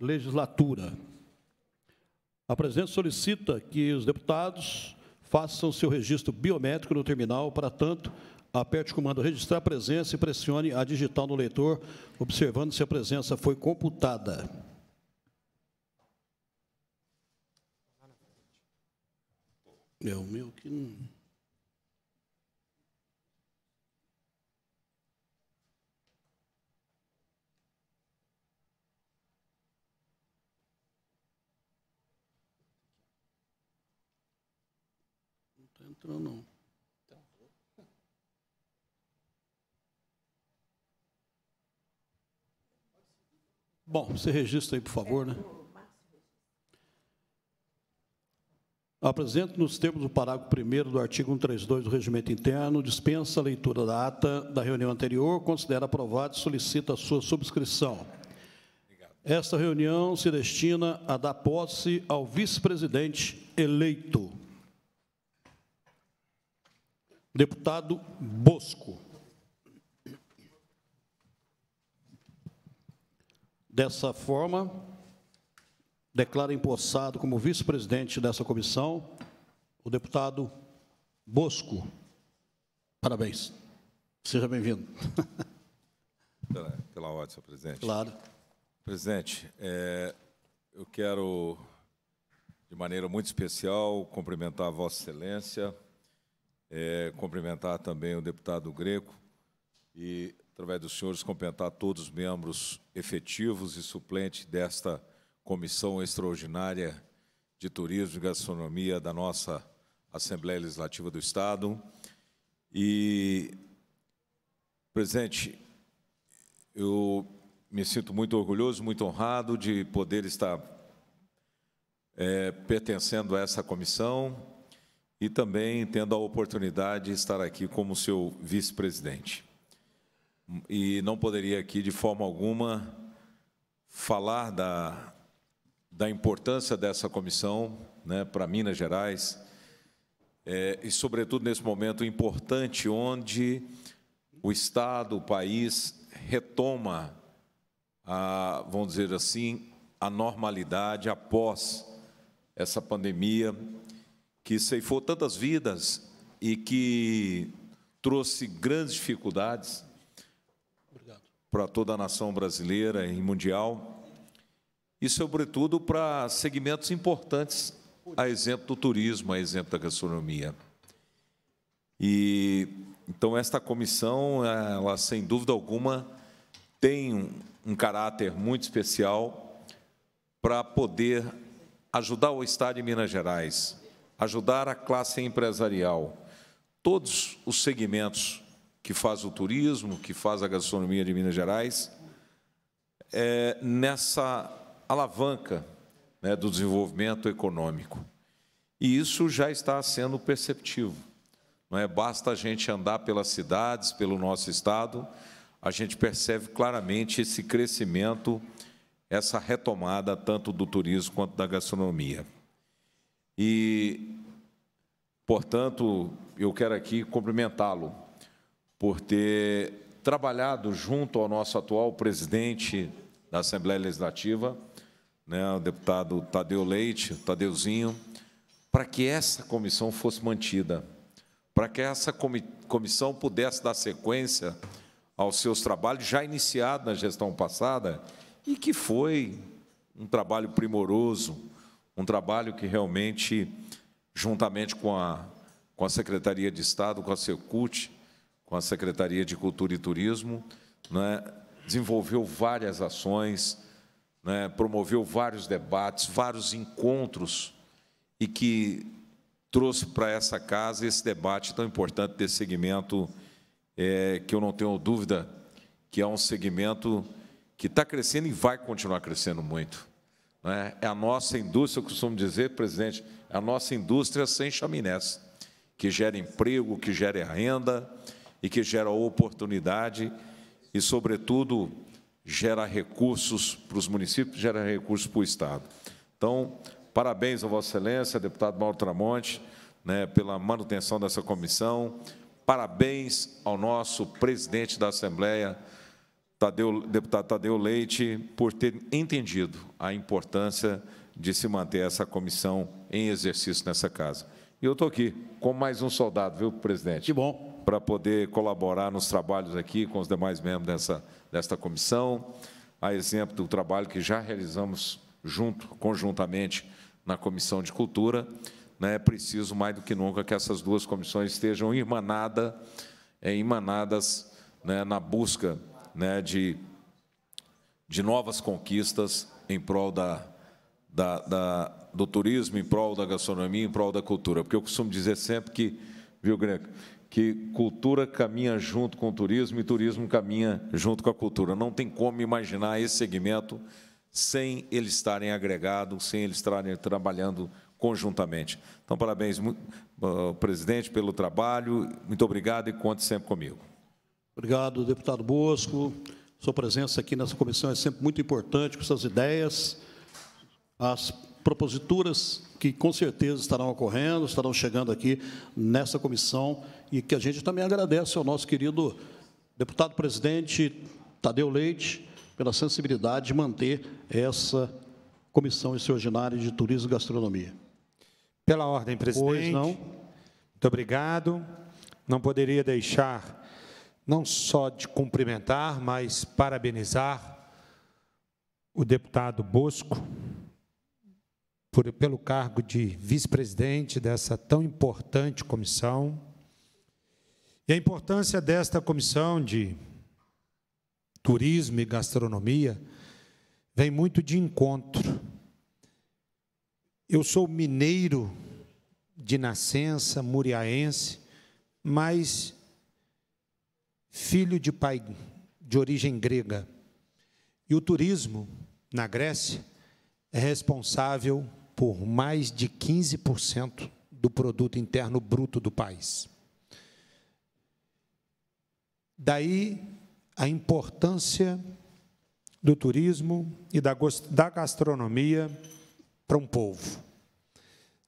legislatura. A presidente solicita que os deputados façam seu registro biométrico no terminal, para tanto, aperte o comando registrar a presença e pressione a digital no leitor, observando se a presença foi computada. É o meu que não... entrou não. Bom, você registra aí, por favor, né? Apresento nos termos do parágrafo 1 do artigo 132 do Regimento Interno, dispensa a leitura da ata da reunião anterior, considera aprovado e solicita a sua subscrição. Esta reunião se destina a dar posse ao vice-presidente eleito. Deputado Bosco. Dessa forma, declaro empossado como vice-presidente dessa comissão o deputado Bosco. Parabéns. Seja bem-vindo. Pela, pela ordem, senhor presidente. Claro. Presidente, é, eu quero, de maneira muito especial, cumprimentar Vossa Excelência, é, cumprimentar também o deputado Greco e, através dos senhores, cumprimentar todos os membros efetivos e suplentes desta comissão extraordinária de Turismo e Gastronomia da nossa Assembleia Legislativa do Estado. E, presidente, eu me sinto muito orgulhoso, muito honrado de poder estar é, pertencendo a essa comissão e também tendo a oportunidade de estar aqui como seu vice-presidente. E não poderia aqui, de forma alguma, falar da, da importância dessa comissão né, para Minas Gerais, é, e, sobretudo, nesse momento importante onde o Estado, o país, retoma, a, vamos dizer assim, a normalidade após essa pandemia que ceifou tantas vidas e que trouxe grandes dificuldades Obrigado. para toda a nação brasileira e mundial, e, sobretudo, para segmentos importantes, a exemplo do turismo, a exemplo da gastronomia. E, então, esta comissão, ela, sem dúvida alguma, tem um, um caráter muito especial para poder ajudar o Estado de Minas Gerais, ajudar a classe empresarial, todos os segmentos que faz o turismo, que faz a gastronomia de Minas Gerais, é, nessa alavanca né, do desenvolvimento econômico. E isso já está sendo perceptível. Não é basta a gente andar pelas cidades, pelo nosso estado, a gente percebe claramente esse crescimento, essa retomada tanto do turismo quanto da gastronomia. E, portanto, eu quero aqui cumprimentá-lo por ter trabalhado junto ao nosso atual presidente da Assembleia Legislativa, né, o deputado Tadeu Leite, Tadeuzinho, para que essa comissão fosse mantida, para que essa comissão pudesse dar sequência aos seus trabalhos já iniciados na gestão passada e que foi um trabalho primoroso, um trabalho que realmente, juntamente com a, com a Secretaria de Estado, com a Secult, com a Secretaria de Cultura e Turismo, né, desenvolveu várias ações, né, promoveu vários debates, vários encontros, e que trouxe para essa casa esse debate tão importante desse segmento, é, que eu não tenho dúvida que é um segmento que está crescendo e vai continuar crescendo muito. Né? É a nossa indústria, eu costumo dizer, presidente, é a nossa indústria sem chaminés, que gera emprego, que gera renda e que gera oportunidade e, sobretudo, gera recursos para os municípios, gera recursos para o Estado. Então, parabéns a Vossa Excelência, deputado Mauro Tramonte, né, pela manutenção dessa comissão. Parabéns ao nosso presidente da Assembleia, Tadeu, deputado Tadeu Leite, por ter entendido a importância de se manter essa comissão em exercício nessa casa. E eu estou aqui como mais um soldado, viu, presidente? Que bom. Para poder colaborar nos trabalhos aqui com os demais membros dessa, desta comissão, a exemplo do trabalho que já realizamos junto, conjuntamente, na Comissão de Cultura. Né, é preciso, mais do que nunca, que essas duas comissões estejam irmanada, é, né, na busca né, de, de novas conquistas em prol da, da, da, do turismo, em prol da gastronomia, em prol da cultura. Porque eu costumo dizer sempre que, viu, Greco, que cultura caminha junto com o turismo e turismo caminha junto com a cultura. Não tem como imaginar esse segmento sem eles estarem agregados, sem eles estarem trabalhando conjuntamente. Então, parabéns, ah, presidente, pelo trabalho. Muito obrigado e conte sempre comigo. Obrigado, deputado Bosco. Sua presença aqui nessa comissão é sempre muito importante, com suas ideias, as proposituras que com certeza estarão ocorrendo, estarão chegando aqui nessa comissão e que a gente também agradece ao nosso querido deputado presidente Tadeu Leite pela sensibilidade de manter essa comissão extraordinária de turismo e gastronomia. Pela ordem, presidente. Pois não. Muito obrigado. Não poderia deixar não só de cumprimentar, mas parabenizar o deputado Bosco por, pelo cargo de vice-presidente dessa tão importante comissão e a importância desta comissão de turismo e gastronomia vem muito de encontro. Eu sou mineiro de nascença, muriaense, mas filho de pai de origem grega. E o turismo na Grécia é responsável por mais de 15% do produto interno bruto do país. Daí a importância do turismo e da, da gastronomia para um povo.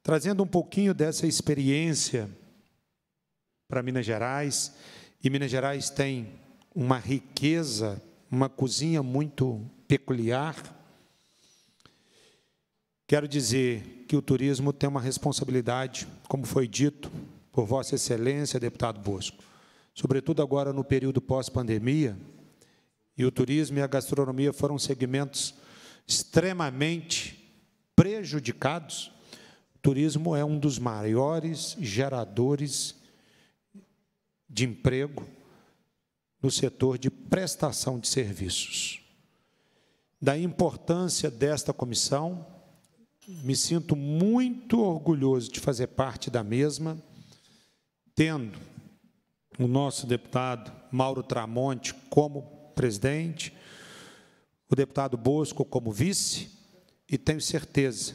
Trazendo um pouquinho dessa experiência para Minas Gerais, e Minas Gerais tem uma riqueza, uma cozinha muito peculiar. Quero dizer que o turismo tem uma responsabilidade, como foi dito por Vossa Excelência, deputado Bosco, sobretudo agora no período pós-pandemia, e o turismo e a gastronomia foram segmentos extremamente prejudicados. O turismo é um dos maiores geradores de emprego, no setor de prestação de serviços. Da importância desta comissão, me sinto muito orgulhoso de fazer parte da mesma, tendo o nosso deputado Mauro Tramonte como presidente, o deputado Bosco como vice, e tenho certeza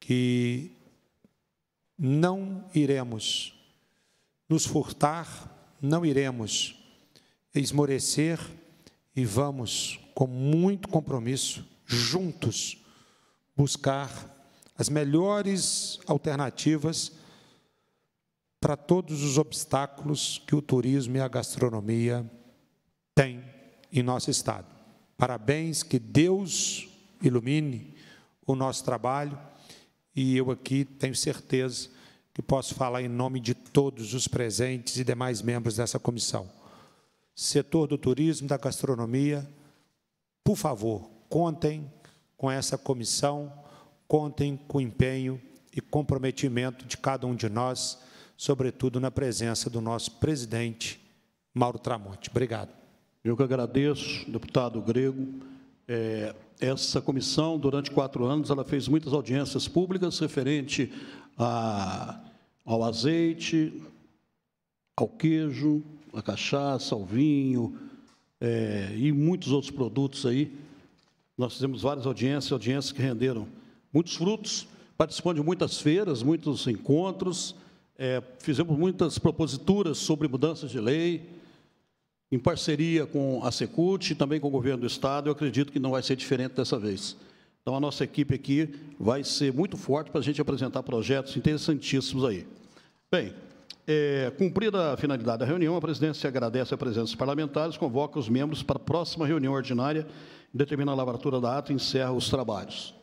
que não iremos nos furtar, não iremos esmorecer e vamos, com muito compromisso, juntos, buscar as melhores alternativas para todos os obstáculos que o turismo e a gastronomia têm em nosso Estado. Parabéns, que Deus ilumine o nosso trabalho e eu aqui tenho certeza que posso falar em nome de todos os presentes e demais membros dessa comissão. Setor do turismo, da gastronomia, por favor, contem com essa comissão, contem com o empenho e comprometimento de cada um de nós, sobretudo na presença do nosso presidente, Mauro Tramonte. Obrigado. Eu que agradeço, deputado Grego. É, essa comissão, durante quatro anos, ela fez muitas audiências públicas referente a, ao azeite, ao queijo, à cachaça, ao vinho é, e muitos outros produtos aí. Nós fizemos várias audiências, audiências que renderam muitos frutos, participando de muitas feiras, muitos encontros, é, fizemos muitas proposituras sobre mudanças de lei, em parceria com a Secult e também com o governo do Estado, eu acredito que não vai ser diferente dessa vez. Então, a nossa equipe aqui vai ser muito forte para a gente apresentar projetos interessantíssimos aí. Bem, é, cumprida a finalidade da reunião, a presidência agradece a presença dos parlamentares, convoca os membros para a próxima reunião ordinária, determina a lavratura da ata e encerra os trabalhos.